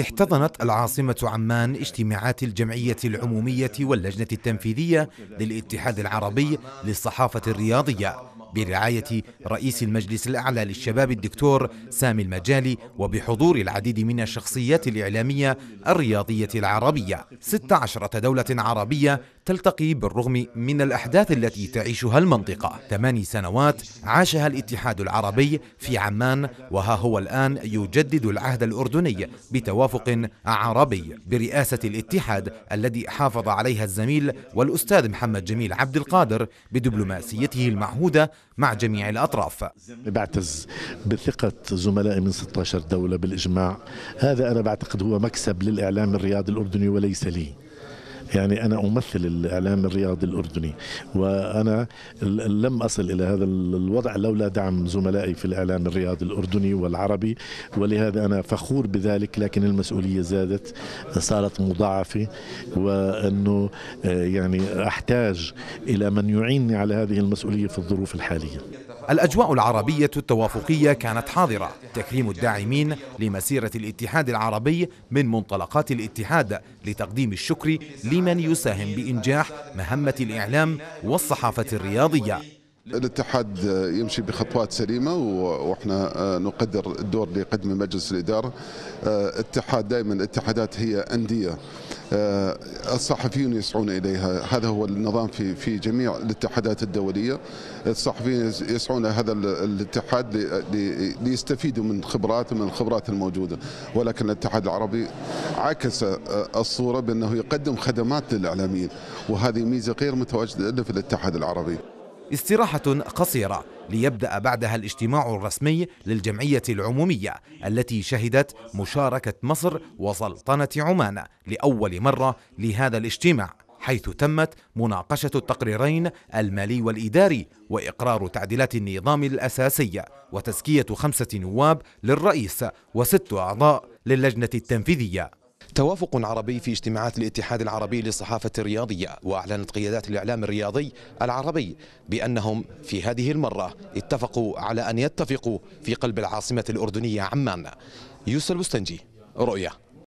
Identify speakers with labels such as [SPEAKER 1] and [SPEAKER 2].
[SPEAKER 1] احتضنت العاصمة عمان اجتماعات الجمعية العمومية واللجنة التنفيذية للاتحاد العربي للصحافة الرياضية برعاية رئيس المجلس الأعلى للشباب الدكتور سامي المجالي وبحضور العديد من الشخصيات الإعلامية الرياضية العربية 16 دولة عربية تلتقي بالرغم من الأحداث التي تعيشها المنطقة ثماني سنوات عاشها الاتحاد العربي في عمان وها هو الآن يجدد العهد الأردني بتوافق عربي برئاسة الاتحاد الذي حافظ عليها الزميل والأستاذ محمد جميل عبد القادر بدبلوماسيته المعهودة مع جميع الأطراف
[SPEAKER 2] بعتز بثقة زملائي من 16 دولة بالإجماع هذا أنا بعتقد هو مكسب للإعلام الرياضي الأردني وليس لي يعني أنا أمثل الإعلام الرياضي الأردني وأنا لم أصل إلى هذا الوضع لولا دعم زملائي في الإعلام الرياضي الأردني والعربي ولهذا أنا فخور بذلك لكن المسؤولية زادت صارت مضاعفة وأنه آه،
[SPEAKER 1] يعني أحتاج إلى من يعينني على هذه المسؤولية في الظروف الحالية الأجواء العربية التوافقية كانت حاضرة تكريم الداعمين لمسيرة الاتحاد العربي من منطلقات الاتحاد لتقديم الشكر لمن يساهم بإنجاح مهمة الإعلام والصحافة الرياضية
[SPEAKER 3] الاتحاد يمشي بخطوات سليمة واحنا آه، نقدر الدور اللي يقدمه مجلس الإدارة الاتحاد آه، دائما الاتحادات هي أندية آه، الصحفيون يسعون اليها هذا هو النظام في في جميع الاتحادات الدوليه الصحفيين يسعون هذا الاتحاد ليستفيدوا من خبرات من الخبرات الموجوده ولكن الاتحاد العربي عكس آه، الصوره بانه يقدم خدمات للاعلاميين وهذه ميزه غير متواجده الا في الاتحاد العربي
[SPEAKER 1] استراحة قصيرة ليبدأ بعدها الاجتماع الرسمي للجمعية العمومية التي شهدت مشاركة مصر وسلطنة عمان لأول مرة لهذا الاجتماع حيث تمت مناقشة التقريرين المالي والإداري وإقرار تعديلات النظام الأساسي وتزكية خمسة نواب للرئيس وست أعضاء للجنة التنفيذية توافق عربي في اجتماعات الاتحاد العربي للصحافة الرياضية وأعلنت قيادات الإعلام الرياضي العربي بأنهم في هذه المرة اتفقوا على أن يتفقوا في قلب العاصمة الأردنية عمان يوسف البستنجي رؤيا